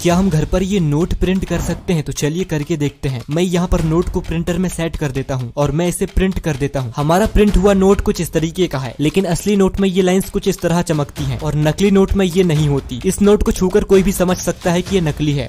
क्या हम घर पर ये नोट प्रिंट कर सकते हैं तो चलिए करके देखते हैं मैं यहाँ पर नोट को प्रिंटर में सेट कर देता हूँ और मैं इसे प्रिंट कर देता हूँ हमारा प्रिंट हुआ नोट कुछ इस तरीके का है लेकिन असली नोट में ये लाइन्स कुछ इस तरह चमकती है और नकली नोट में ये नहीं होती इस नोट को छूकर कोई भी समझ सकता है की ये नकली है